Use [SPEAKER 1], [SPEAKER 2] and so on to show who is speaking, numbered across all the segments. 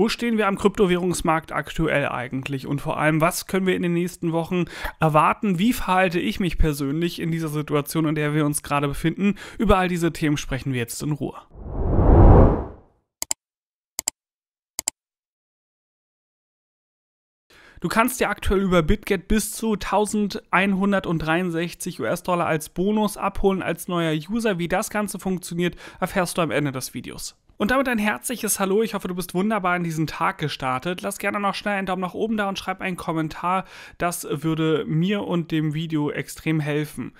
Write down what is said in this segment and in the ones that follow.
[SPEAKER 1] Wo stehen wir am Kryptowährungsmarkt aktuell eigentlich? Und vor allem, was können wir in den nächsten Wochen erwarten? Wie verhalte ich mich persönlich in dieser Situation, in der wir uns gerade befinden? Über all diese Themen sprechen wir jetzt in Ruhe. Du kannst dir aktuell über BitGet bis zu 1163 US-Dollar als Bonus abholen als neuer User. Wie das Ganze funktioniert, erfährst du am Ende des Videos. Und damit ein herzliches Hallo. Ich hoffe, du bist wunderbar in diesen Tag gestartet. Lass gerne noch schnell einen Daumen nach oben da und schreib einen Kommentar. Das würde mir und dem Video extrem helfen.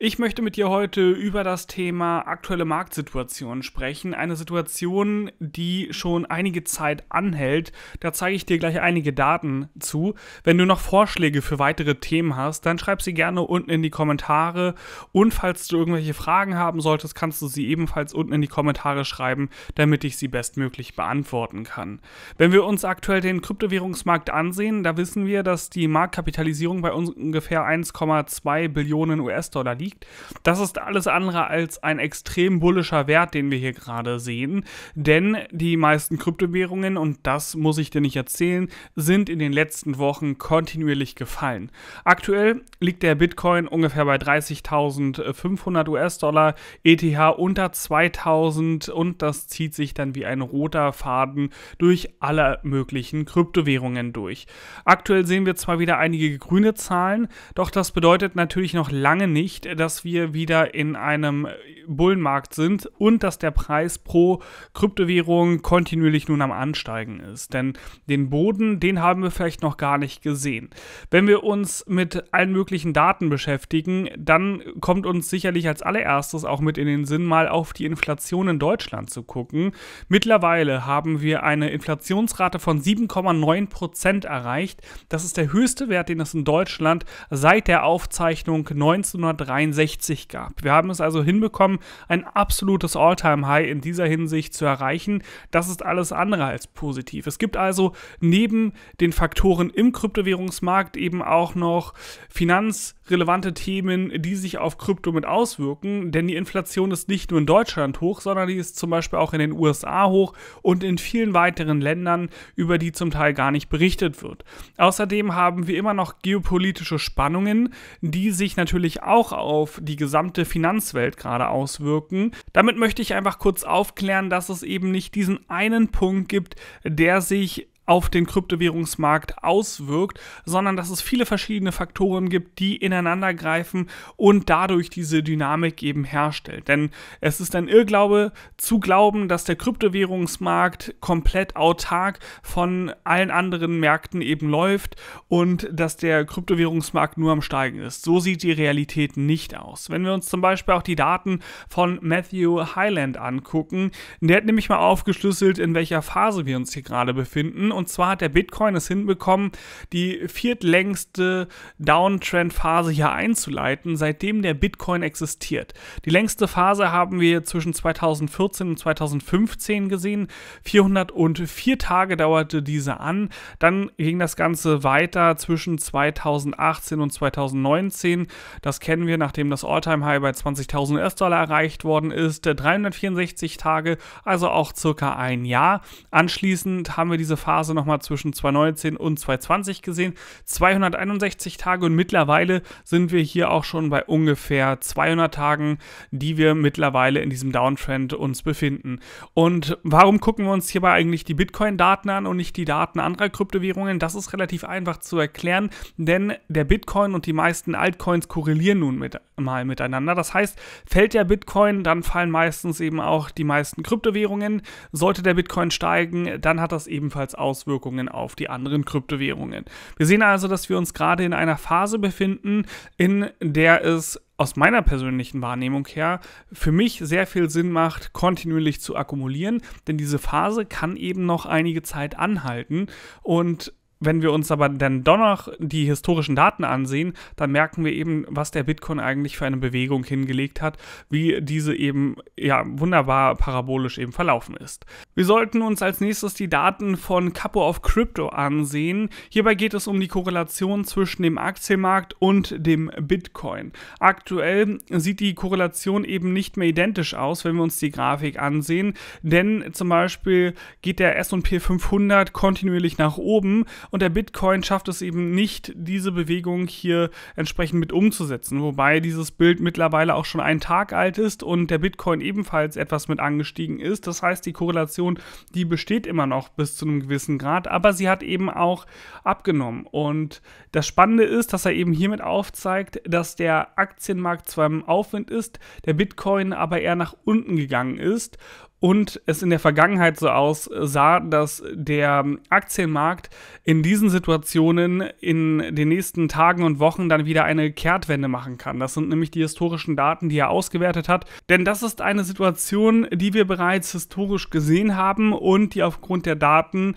[SPEAKER 1] Ich möchte mit dir heute über das Thema aktuelle Marktsituation sprechen. Eine Situation, die schon einige Zeit anhält. Da zeige ich dir gleich einige Daten zu. Wenn du noch Vorschläge für weitere Themen hast, dann schreib sie gerne unten in die Kommentare. Und falls du irgendwelche Fragen haben solltest, kannst du sie ebenfalls unten in die Kommentare schreiben. Dann damit ich sie bestmöglich beantworten kann. Wenn wir uns aktuell den Kryptowährungsmarkt ansehen, da wissen wir, dass die Marktkapitalisierung bei ungefähr 1,2 Billionen US-Dollar liegt. Das ist alles andere als ein extrem bullischer Wert, den wir hier gerade sehen, denn die meisten Kryptowährungen, und das muss ich dir nicht erzählen, sind in den letzten Wochen kontinuierlich gefallen. Aktuell liegt der Bitcoin ungefähr bei 30.500 US-Dollar, ETH unter 2.000 und das zieht zieht sich dann wie ein roter Faden durch alle möglichen Kryptowährungen durch. Aktuell sehen wir zwar wieder einige grüne Zahlen, doch das bedeutet natürlich noch lange nicht, dass wir wieder in einem Bullenmarkt sind und dass der Preis pro Kryptowährung kontinuierlich nun am Ansteigen ist. Denn den Boden, den haben wir vielleicht noch gar nicht gesehen. Wenn wir uns mit allen möglichen Daten beschäftigen, dann kommt uns sicherlich als allererstes auch mit in den Sinn, mal auf die Inflation in Deutschland zu gucken Folgen. Mittlerweile haben wir eine Inflationsrate von 7,9 Prozent erreicht. Das ist der höchste Wert, den es in Deutschland seit der Aufzeichnung 1963 gab. Wir haben es also hinbekommen, ein absolutes All-Time-High in dieser Hinsicht zu erreichen. Das ist alles andere als positiv. Es gibt also neben den Faktoren im Kryptowährungsmarkt eben auch noch Finanz relevante Themen, die sich auf Krypto mit auswirken, denn die Inflation ist nicht nur in Deutschland hoch, sondern die ist zum Beispiel auch in den USA hoch und in vielen weiteren Ländern, über die zum Teil gar nicht berichtet wird. Außerdem haben wir immer noch geopolitische Spannungen, die sich natürlich auch auf die gesamte Finanzwelt gerade auswirken. Damit möchte ich einfach kurz aufklären, dass es eben nicht diesen einen Punkt gibt, der sich auf den Kryptowährungsmarkt auswirkt, sondern dass es viele verschiedene Faktoren gibt, die ineinandergreifen und dadurch diese Dynamik eben herstellt. Denn es ist ein Irrglaube zu glauben, dass der Kryptowährungsmarkt komplett autark von allen anderen Märkten eben läuft und dass der Kryptowährungsmarkt nur am Steigen ist. So sieht die Realität nicht aus. Wenn wir uns zum Beispiel auch die Daten von Matthew Highland angucken, der hat nämlich mal aufgeschlüsselt, in welcher Phase wir uns hier gerade befinden und zwar hat der Bitcoin es hinbekommen, die viertlängste Downtrend-Phase hier einzuleiten, seitdem der Bitcoin existiert. Die längste Phase haben wir zwischen 2014 und 2015 gesehen. 404 Tage dauerte diese an. Dann ging das Ganze weiter zwischen 2018 und 2019. Das kennen wir, nachdem das Alltime high bei 20.000 US-Dollar erreicht worden ist. 364 Tage, also auch circa ein Jahr. Anschließend haben wir diese Phase Phase nochmal zwischen 2019 und 2020 gesehen. 261 Tage und mittlerweile sind wir hier auch schon bei ungefähr 200 Tagen, die wir mittlerweile in diesem Downtrend uns befinden. Und warum gucken wir uns hierbei eigentlich die Bitcoin-Daten an und nicht die Daten anderer Kryptowährungen? Das ist relativ einfach zu erklären, denn der Bitcoin und die meisten Altcoins korrelieren nun mit, mal miteinander. Das heißt, fällt der Bitcoin, dann fallen meistens eben auch die meisten Kryptowährungen. Sollte der Bitcoin steigen, dann hat das ebenfalls Auswirkungen Auswirkungen auf die anderen Kryptowährungen. Wir sehen also, dass wir uns gerade in einer Phase befinden, in der es aus meiner persönlichen Wahrnehmung her für mich sehr viel Sinn macht, kontinuierlich zu akkumulieren, denn diese Phase kann eben noch einige Zeit anhalten und wenn wir uns aber dann doch noch die historischen Daten ansehen, dann merken wir eben, was der Bitcoin eigentlich für eine Bewegung hingelegt hat, wie diese eben ja wunderbar parabolisch eben verlaufen ist. Wir sollten uns als nächstes die Daten von Capo of Crypto ansehen. Hierbei geht es um die Korrelation zwischen dem Aktienmarkt und dem Bitcoin. Aktuell sieht die Korrelation eben nicht mehr identisch aus, wenn wir uns die Grafik ansehen, denn zum Beispiel geht der S&P 500 kontinuierlich nach oben, und der Bitcoin schafft es eben nicht, diese Bewegung hier entsprechend mit umzusetzen. Wobei dieses Bild mittlerweile auch schon einen Tag alt ist und der Bitcoin ebenfalls etwas mit angestiegen ist. Das heißt, die Korrelation, die besteht immer noch bis zu einem gewissen Grad, aber sie hat eben auch abgenommen. Und das Spannende ist, dass er eben hiermit aufzeigt, dass der Aktienmarkt zwar im Aufwind ist, der Bitcoin aber eher nach unten gegangen ist und es in der Vergangenheit so aussah, äh, dass der ähm, Aktienmarkt in diesen Situationen in den nächsten Tagen und Wochen dann wieder eine Kehrtwende machen kann. Das sind nämlich die historischen Daten, die er ausgewertet hat. Denn das ist eine Situation, die wir bereits historisch gesehen haben und die aufgrund der Daten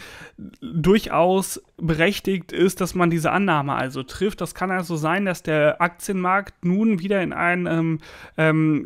[SPEAKER 1] durchaus berechtigt ist, dass man diese Annahme also trifft. Das kann also sein, dass der Aktienmarkt nun wieder in, einem, ähm,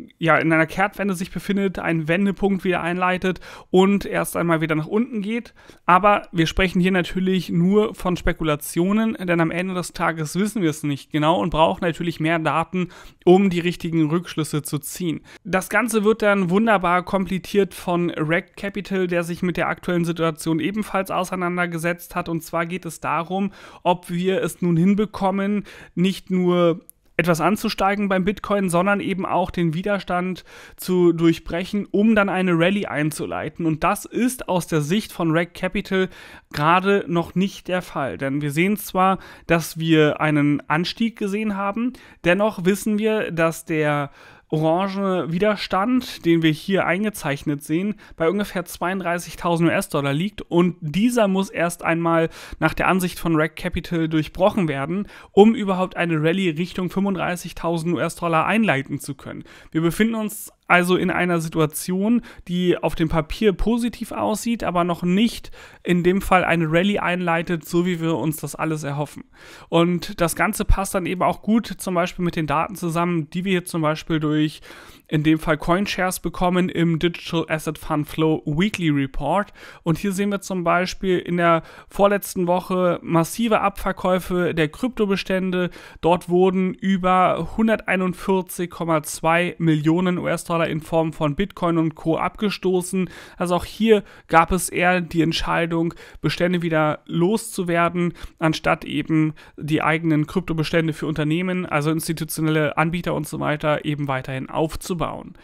[SPEAKER 1] ähm, ja, in einer Kehrtwende sich befindet, ein Wendepunkt wieder ein einleitet und erst einmal wieder nach unten geht. Aber wir sprechen hier natürlich nur von Spekulationen, denn am Ende des Tages wissen wir es nicht genau und brauchen natürlich mehr Daten, um die richtigen Rückschlüsse zu ziehen. Das Ganze wird dann wunderbar komplettiert von Rack Capital, der sich mit der aktuellen Situation ebenfalls auseinandergesetzt hat. Und zwar geht es darum, ob wir es nun hinbekommen, nicht nur etwas anzusteigen beim Bitcoin, sondern eben auch den Widerstand zu durchbrechen, um dann eine Rallye einzuleiten. Und das ist aus der Sicht von Rack Capital gerade noch nicht der Fall. Denn wir sehen zwar, dass wir einen Anstieg gesehen haben, dennoch wissen wir, dass der orange Widerstand, den wir hier eingezeichnet sehen, bei ungefähr 32.000 US-Dollar liegt und dieser muss erst einmal nach der Ansicht von Rack Capital durchbrochen werden, um überhaupt eine Rallye Richtung 35.000 US-Dollar einleiten zu können. Wir befinden uns also in einer Situation, die auf dem Papier positiv aussieht, aber noch nicht in dem Fall eine Rallye einleitet, so wie wir uns das alles erhoffen. Und das Ganze passt dann eben auch gut zum Beispiel mit den Daten zusammen, die wir hier zum Beispiel durch in dem Fall Coinshares bekommen im Digital Asset Fund Flow Weekly Report. Und hier sehen wir zum Beispiel in der vorletzten Woche massive Abverkäufe der Kryptobestände. Dort wurden über 141,2 Millionen US-Dollar US-Dollar in Form von Bitcoin und Co. abgestoßen. Also auch hier gab es eher die Entscheidung, Bestände wieder loszuwerden, anstatt eben die eigenen Kryptobestände für Unternehmen, also institutionelle Anbieter und so weiter, eben weiterhin aufzubauen.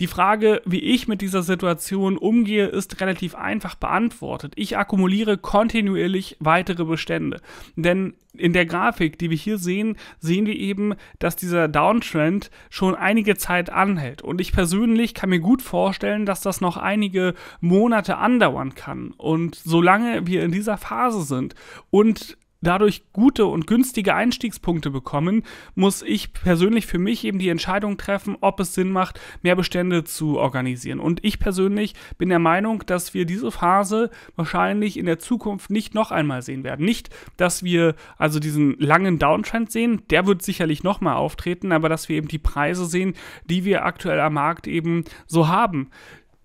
[SPEAKER 1] Die Frage, wie ich mit dieser Situation umgehe, ist relativ einfach beantwortet. Ich akkumuliere kontinuierlich weitere Bestände. Denn in der Grafik, die wir hier sehen, sehen wir eben, dass dieser Downtrend schon einige Zeit anhält. Und ich ich persönlich kann mir gut vorstellen, dass das noch einige Monate andauern kann. Und solange wir in dieser Phase sind und dadurch gute und günstige Einstiegspunkte bekommen, muss ich persönlich für mich eben die Entscheidung treffen, ob es Sinn macht, mehr Bestände zu organisieren. Und ich persönlich bin der Meinung, dass wir diese Phase wahrscheinlich in der Zukunft nicht noch einmal sehen werden. Nicht, dass wir also diesen langen Downtrend sehen, der wird sicherlich nochmal auftreten, aber dass wir eben die Preise sehen, die wir aktuell am Markt eben so haben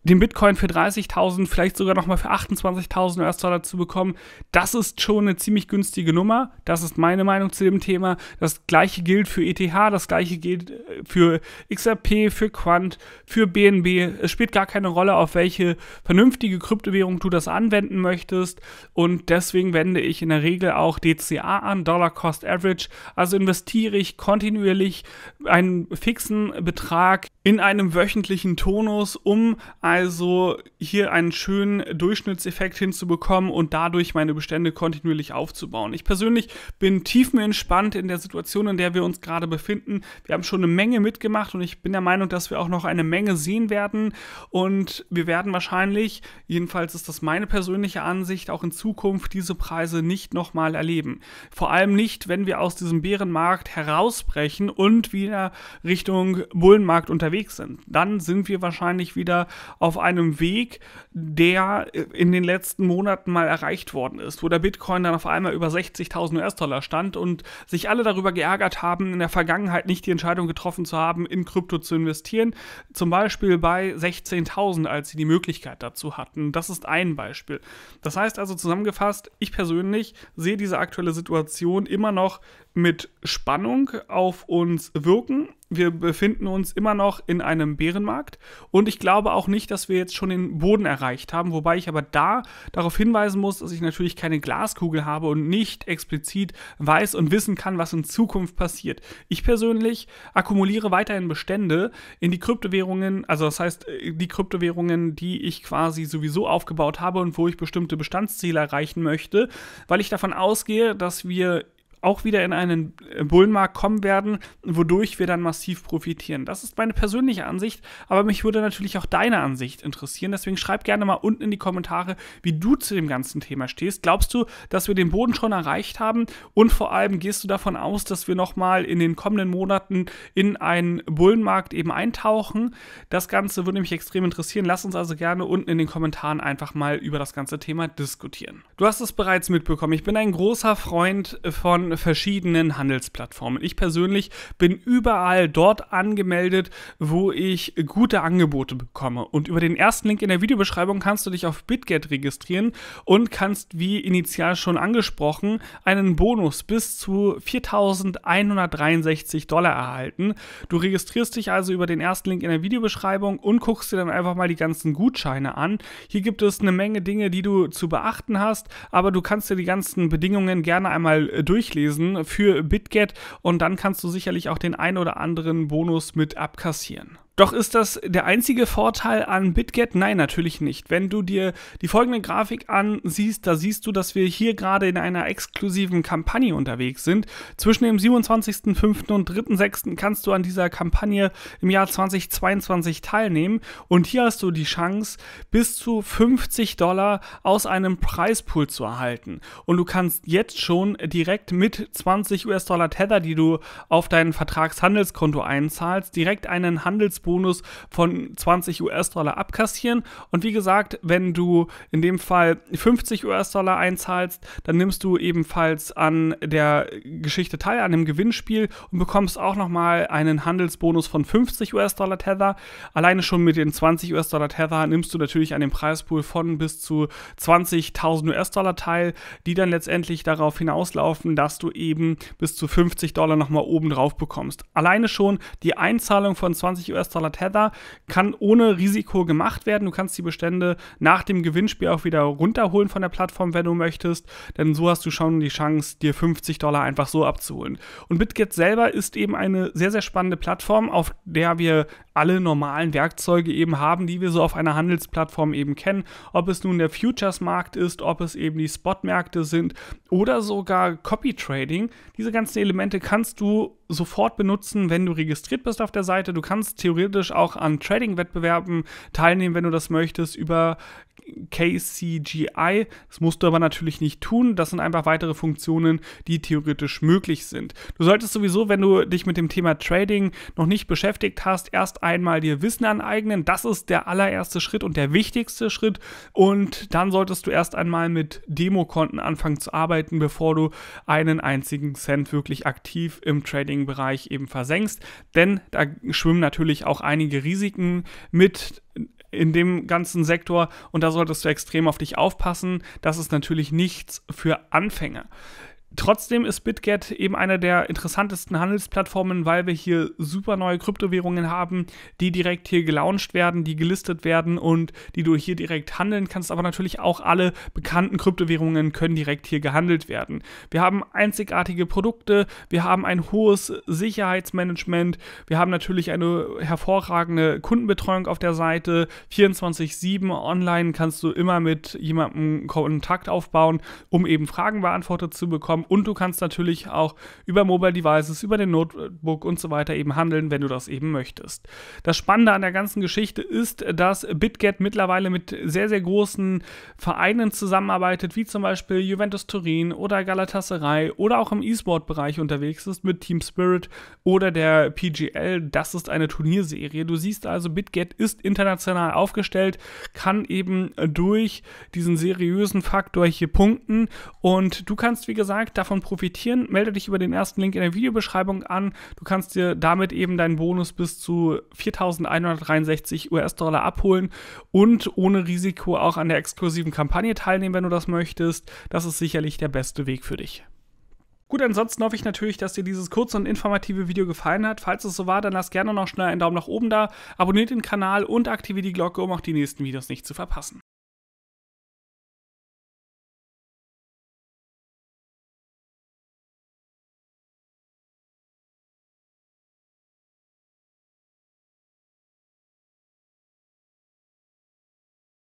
[SPEAKER 1] den Bitcoin für 30.000, vielleicht sogar nochmal für 28.000 US-Dollar zu bekommen, das ist schon eine ziemlich günstige Nummer. Das ist meine Meinung zu dem Thema. Das gleiche gilt für ETH, das gleiche gilt äh, für XRP, für Quant, für BNB. Es spielt gar keine Rolle, auf welche vernünftige Kryptowährung du das anwenden möchtest. Und deswegen wende ich in der Regel auch DCA an, Dollar Cost Average. Also investiere ich kontinuierlich einen fixen Betrag in einem wöchentlichen Tonus, um ein also hier einen schönen Durchschnittseffekt hinzubekommen und dadurch meine Bestände kontinuierlich aufzubauen. Ich persönlich bin tiefenentspannt in der Situation, in der wir uns gerade befinden. Wir haben schon eine Menge mitgemacht und ich bin der Meinung, dass wir auch noch eine Menge sehen werden und wir werden wahrscheinlich, jedenfalls ist das meine persönliche Ansicht, auch in Zukunft diese Preise nicht nochmal erleben. Vor allem nicht, wenn wir aus diesem Bärenmarkt herausbrechen und wieder Richtung Bullenmarkt unterwegs sind. Dann sind wir wahrscheinlich wieder auf einem Weg, der äh, in den letzten Monaten mal erreicht worden ist, wo der Bitcoin dann auf einmal über 60.000 US-Dollar stand und sich alle darüber geärgert haben, in der Vergangenheit nicht die Entscheidung getroffen zu haben, in Krypto zu investieren, zum Beispiel bei 16.000, als sie die Möglichkeit dazu hatten. Das ist ein Beispiel. Das heißt also zusammengefasst, ich persönlich sehe diese aktuelle Situation immer noch mit Spannung auf uns wirken. Wir befinden uns immer noch in einem Bärenmarkt und ich glaube auch nicht, dass wir jetzt schon den Boden erreicht haben, wobei ich aber da darauf hinweisen muss, dass ich natürlich keine Glaskugel habe und nicht explizit weiß und wissen kann, was in Zukunft passiert. Ich persönlich akkumuliere weiterhin Bestände in die Kryptowährungen, also das heißt äh, die Kryptowährungen, die ich quasi sowieso aufgebaut habe und wo ich bestimmte Bestandsziele erreichen möchte, weil ich davon ausgehe, dass wir auch wieder in einen Bullenmarkt kommen werden, wodurch wir dann massiv profitieren. Das ist meine persönliche Ansicht, aber mich würde natürlich auch deine Ansicht interessieren. Deswegen schreib gerne mal unten in die Kommentare, wie du zu dem ganzen Thema stehst. Glaubst du, dass wir den Boden schon erreicht haben? Und vor allem gehst du davon aus, dass wir nochmal in den kommenden Monaten in einen Bullenmarkt eben eintauchen? Das Ganze würde mich extrem interessieren. Lass uns also gerne unten in den Kommentaren einfach mal über das ganze Thema diskutieren. Du hast es bereits mitbekommen. Ich bin ein großer Freund von von verschiedenen Handelsplattformen. Ich persönlich bin überall dort angemeldet, wo ich gute Angebote bekomme. Und über den ersten Link in der Videobeschreibung kannst du dich auf BitGet registrieren und kannst, wie initial schon angesprochen, einen Bonus bis zu 4.163 Dollar erhalten. Du registrierst dich also über den ersten Link in der Videobeschreibung und guckst dir dann einfach mal die ganzen Gutscheine an. Hier gibt es eine Menge Dinge, die du zu beachten hast, aber du kannst dir die ganzen Bedingungen gerne einmal äh, durchlesen gewesen für BitGet und dann kannst du sicherlich auch den ein oder anderen Bonus mit abkassieren. Doch ist das der einzige Vorteil an BitGet? Nein, natürlich nicht. Wenn du dir die folgende Grafik ansiehst, da siehst du, dass wir hier gerade in einer exklusiven Kampagne unterwegs sind. Zwischen dem 27.05. und 3.06. kannst du an dieser Kampagne im Jahr 2022 teilnehmen und hier hast du die Chance, bis zu 50 Dollar aus einem Preispool zu erhalten. Und du kannst jetzt schon direkt mit 20 US-Dollar Tether, die du auf dein Vertragshandelskonto einzahlst, direkt einen Handelspool Bonus von 20 US-Dollar abkassieren. Und wie gesagt, wenn du in dem Fall 50 US-Dollar einzahlst, dann nimmst du ebenfalls an der Geschichte teil, an dem Gewinnspiel und bekommst auch nochmal einen Handelsbonus von 50 US-Dollar Tether. Alleine schon mit den 20 US-Dollar Tether nimmst du natürlich an dem Preispool von bis zu 20.000 US-Dollar teil, die dann letztendlich darauf hinauslaufen, dass du eben bis zu 50 Dollar nochmal oben drauf bekommst. Alleine schon die Einzahlung von 20 US-Dollar dollar Tether kann ohne Risiko gemacht werden. Du kannst die Bestände nach dem Gewinnspiel auch wieder runterholen von der Plattform, wenn du möchtest. Denn so hast du schon die Chance, dir 50 Dollar einfach so abzuholen. Und BitGet selber ist eben eine sehr, sehr spannende Plattform, auf der wir alle normalen Werkzeuge eben haben, die wir so auf einer Handelsplattform eben kennen. Ob es nun der Futures-Markt ist, ob es eben die Spot-Märkte sind oder sogar Copy-Trading. Diese ganzen Elemente kannst du sofort benutzen, wenn du registriert bist auf der Seite. Du kannst theoretisch auch an Trading-Wettbewerben teilnehmen, wenn du das möchtest, über KCGI. Das musst du aber natürlich nicht tun. Das sind einfach weitere Funktionen, die theoretisch möglich sind. Du solltest sowieso, wenn du dich mit dem Thema Trading noch nicht beschäftigt hast, erst einmal dir Wissen aneignen. Das ist der allererste Schritt und der wichtigste Schritt. Und dann solltest du erst einmal mit Demokonten anfangen zu arbeiten, bevor du einen einzigen Cent wirklich aktiv im Trading-Bereich eben versenkst. Denn da schwimmen natürlich auch einige Risiken mit in dem ganzen Sektor und da solltest du extrem auf dich aufpassen. Das ist natürlich nichts für Anfänger. Trotzdem ist BitGet eben eine der interessantesten Handelsplattformen, weil wir hier super neue Kryptowährungen haben, die direkt hier gelauncht werden, die gelistet werden und die du hier direkt handeln kannst. Aber natürlich auch alle bekannten Kryptowährungen können direkt hier gehandelt werden. Wir haben einzigartige Produkte, wir haben ein hohes Sicherheitsmanagement, wir haben natürlich eine hervorragende Kundenbetreuung auf der Seite. 24-7 online kannst du immer mit jemandem Kontakt aufbauen, um eben Fragen beantwortet zu bekommen haben. Und du kannst natürlich auch über Mobile Devices, über den Notebook und so weiter eben handeln, wenn du das eben möchtest. Das Spannende an der ganzen Geschichte ist, dass BitGet mittlerweile mit sehr, sehr großen Vereinen zusammenarbeitet, wie zum Beispiel Juventus Turin oder Galatasaray oder auch im E-Sport-Bereich unterwegs ist mit Team Spirit oder der PGL. Das ist eine Turnierserie. Du siehst also, BitGet ist international aufgestellt, kann eben durch diesen seriösen Faktor hier punkten und du kannst, wie gesagt, stark davon profitieren, melde dich über den ersten Link in der Videobeschreibung an. Du kannst dir damit eben deinen Bonus bis zu 4.163 US-Dollar abholen und ohne Risiko auch an der exklusiven Kampagne teilnehmen, wenn du das möchtest. Das ist sicherlich der beste Weg für dich. Gut, ansonsten hoffe ich natürlich, dass dir dieses kurze und informative Video gefallen hat. Falls es so war, dann lass gerne noch schnell einen Daumen nach oben da, abonniert den Kanal und aktiviere die Glocke, um auch die nächsten Videos nicht zu verpassen.